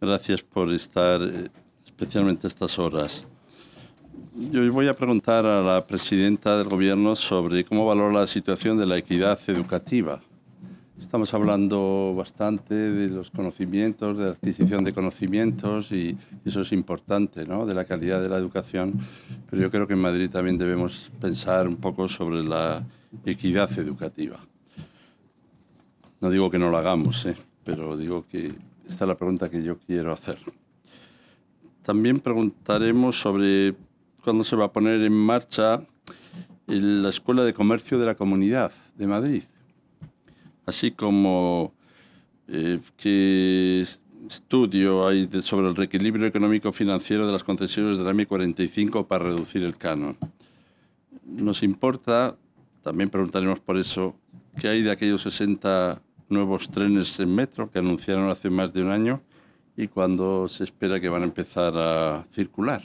Gracias por estar, eh, especialmente estas horas. Yo voy a preguntar a la presidenta del Gobierno sobre cómo valora la situación de la equidad educativa. Estamos hablando bastante de los conocimientos, de la adquisición de conocimientos y eso es importante, ¿no? de la calidad de la educación, pero yo creo que en Madrid también debemos pensar un poco sobre la equidad educativa. No digo que no lo hagamos, ¿eh? pero digo que esta es la pregunta que yo quiero hacer. También preguntaremos sobre cuándo se va a poner en marcha la Escuela de Comercio de la Comunidad de Madrid, así como eh, qué estudio hay sobre el reequilibrio económico-financiero de las concesiones de la M45 para reducir el canon. Nos importa, también preguntaremos por eso, qué hay de aquellos 60 nuevos trenes en metro que anunciaron hace más de un año y cuando se espera que van a empezar a circular.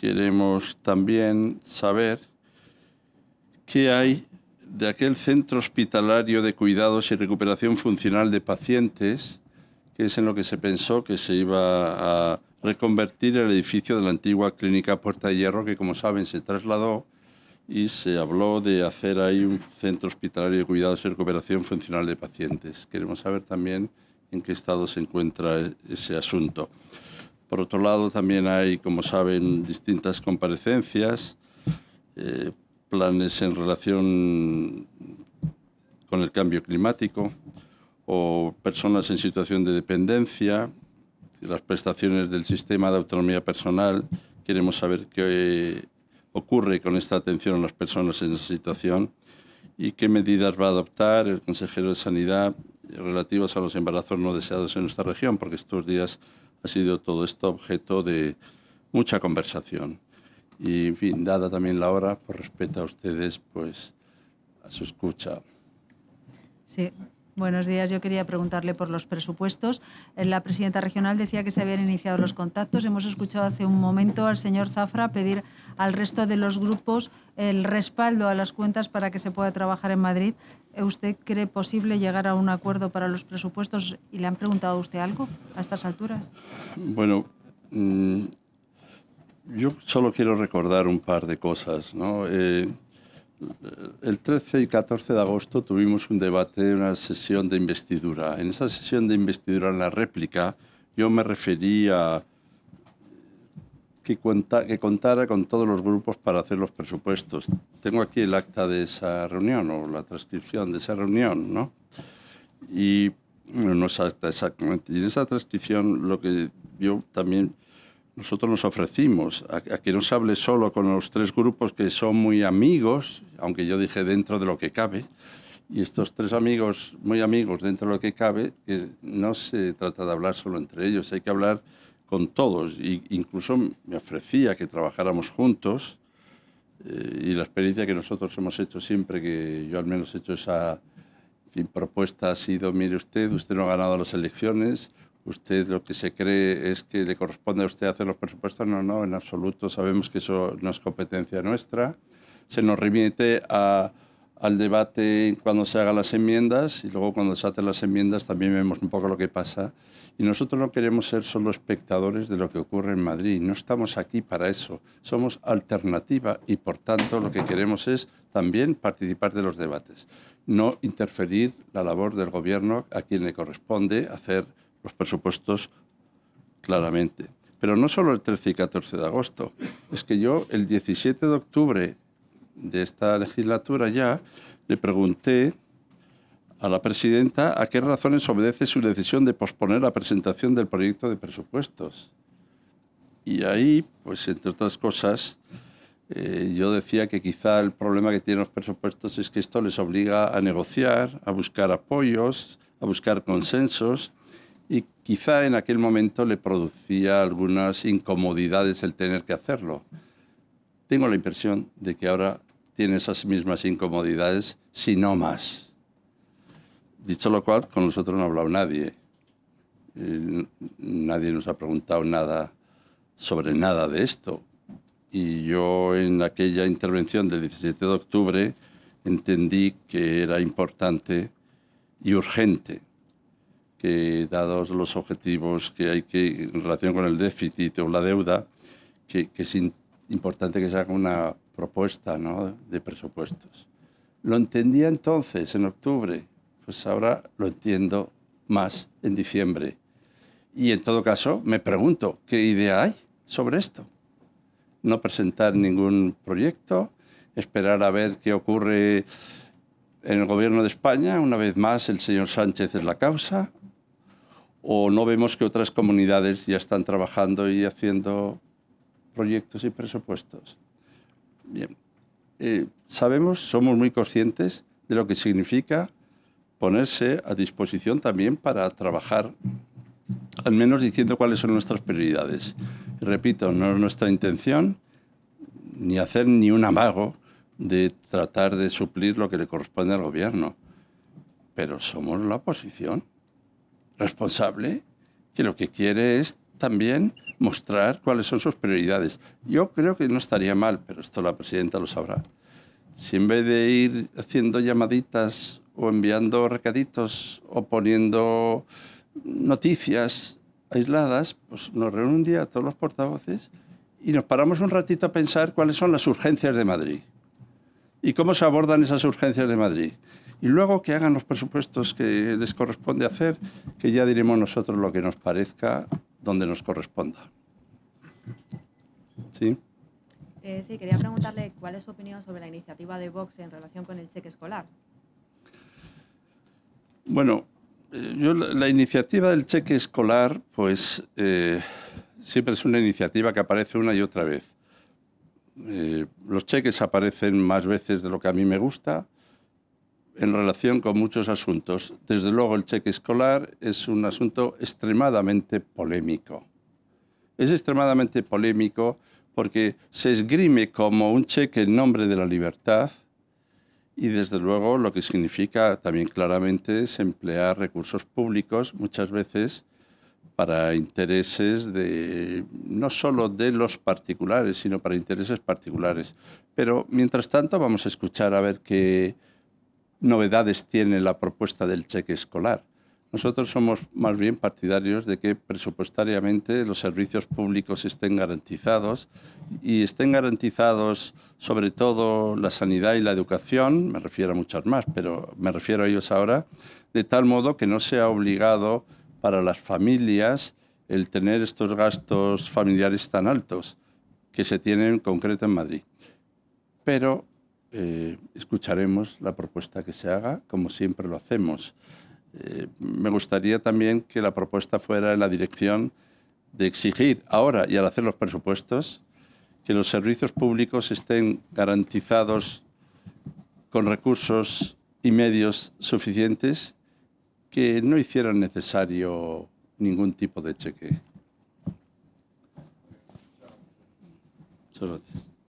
Queremos también saber qué hay de aquel centro hospitalario de cuidados y recuperación funcional de pacientes, que es en lo que se pensó que se iba a reconvertir el edificio de la antigua clínica Puerta de Hierro, que como saben se trasladó y se habló de hacer ahí un centro hospitalario de cuidados y recuperación funcional de pacientes. Queremos saber también en qué estado se encuentra ese asunto. Por otro lado, también hay, como saben, distintas comparecencias, eh, planes en relación con el cambio climático o personas en situación de dependencia, las prestaciones del sistema de autonomía personal. Queremos saber qué ocurre con esta atención a las personas en esa situación y qué medidas va a adoptar el consejero de Sanidad relativas a los embarazos no deseados en nuestra región, porque estos días ha sido todo esto objeto de mucha conversación. Y, en fin, dada también la hora, por pues respeto a ustedes, pues a su escucha. Sí, Buenos días. Yo quería preguntarle por los presupuestos. Eh, la presidenta regional decía que se habían iniciado los contactos. Hemos escuchado hace un momento al señor Zafra pedir al resto de los grupos el respaldo a las cuentas para que se pueda trabajar en Madrid. Eh, ¿Usted cree posible llegar a un acuerdo para los presupuestos? ¿Y le han preguntado a usted algo a estas alturas? Bueno, mm, yo solo quiero recordar un par de cosas. ¿no? Eh, el 13 y 14 de agosto tuvimos un debate, una sesión de investidura. En esa sesión de investidura, en la réplica, yo me refería que, cuenta, que contara con todos los grupos para hacer los presupuestos. Tengo aquí el acta de esa reunión o la transcripción de esa reunión, ¿no? Y Y en esa transcripción lo que yo también nosotros nos ofrecimos a, que no se hable solo con los tres grupos que son muy amigos, aunque yo dije dentro de lo que cabe, y estos tres amigos, muy amigos dentro de lo que cabe, que no se trata de hablar solo entre ellos, hay que hablar con todos. Y incluso me ofrecía que trabajáramos juntos eh, y la experiencia que nosotros hemos hecho siempre, que yo al menos he hecho esa propuesta, ha sido, mire usted, usted no ha ganado las elecciones, usted lo que se cree es que le corresponde a usted hacer los presupuestos. No, no, en absoluto. Sabemos que eso no es competencia nuestra. Se nos remite al debate cuando se hagan las enmiendas y luego cuando se hacen las enmiendas también vemos un poco lo que pasa. Y nosotros no queremos ser solo espectadores de lo que ocurre en Madrid. No estamos aquí para eso. Somos alternativa y por tanto lo que queremos es también participar de los debates. No interferir la labor del gobierno a quien le corresponde hacer presupuestos claramente. Pero no solo el 13 y 14 de agosto, es que yo el 17 de octubre de esta legislatura ya le pregunté a la presidenta a qué razones obedece su decisión de posponer la presentación del proyecto de presupuestos. Y ahí, pues entre otras cosas, eh, yo decía que quizá el problema que tienen los presupuestos es que esto les obliga a negociar, a buscar apoyos, a buscar consensos, y quizá en aquel momento le producía algunas incomodidades el tener que hacerlo. Tengo la impresión de que ahora tiene esas mismas incomodidades, si no más. Dicho lo cual, con nosotros no ha hablado nadie. Eh, nadie nos ha preguntado nada sobre nada de esto. Y yo en aquella intervención del 17 de octubre entendí que era importante y urgente que dados los objetivos que hay que, en relación con el déficit o la deuda, que, es importante que se haga una propuesta ¿no? de presupuestos. Lo entendía entonces, en octubre, pues ahora lo entiendo más en diciembre. Y en todo caso, me pregunto, ¿qué idea hay sobre esto? No presentar ningún proyecto, esperar a ver qué ocurre en el gobierno de España. Una vez más, el señor Sánchez es la causa o no vemos que otras comunidades ya están trabajando y haciendo proyectos y presupuestos. Bien, eh, sabemos, somos muy conscientes de lo que significa ponerse a disposición también para trabajar, al menos diciendo cuáles son nuestras prioridades. repito, no es nuestra intención ni hacer ni un amago de tratar de suplir lo que le corresponde al gobierno, pero somos la oposición responsable que lo que quiere es también mostrar cuáles son sus prioridades. Yo creo que no estaría mal, pero esto la presidenta lo sabrá. Si en vez de ir haciendo llamaditas o enviando recaditos o poniendo noticias aisladas, pues nos reúne un día todos los portavoces y nos paramos un ratito a pensar cuáles son las urgencias de Madrid y cómo se abordan esas urgencias de Madrid y luego que hagan los presupuestos que les corresponde hacer, que ya diremos nosotros lo que nos parezca donde nos corresponda. ¿Sí? Eh, sí, quería preguntarle cuál es su opinión sobre la iniciativa de Vox en relación con el cheque escolar. Bueno, eh, la, iniciativa del cheque escolar, pues eh, siempre es una iniciativa que aparece una y otra vez. los cheques aparecen más veces de lo que a mí me gusta en relación con muchos asuntos. Desde luego el cheque escolar es un asunto extremadamente polémico. Es extremadamente polémico porque se esgrime como un cheque en nombre de la libertad y desde luego lo que significa también claramente es emplear recursos públicos muchas veces para intereses de, no solo de los particulares, sino para intereses particulares. Pero mientras tanto vamos a escuchar a ver qué, novedades tiene la propuesta del cheque escolar. Nosotros somos más bien partidarios de que presupuestariamente los servicios públicos estén garantizados y estén garantizados sobre todo la sanidad y la educación, me refiero a muchas más, pero me refiero a ellos ahora, de tal modo que no sea obligado para las familias el tener estos gastos familiares tan altos que se tienen en concreto en Madrid. Pero eh, escucharemos la propuesta que se haga, como siempre lo hacemos. Eh, me gustaría también que la propuesta fuera en la dirección de exigir ahora y al hacer los presupuestos que los servicios públicos estén garantizados con recursos y medios suficientes que no hicieran necesario ningún tipo de cheque. Muchas gracias.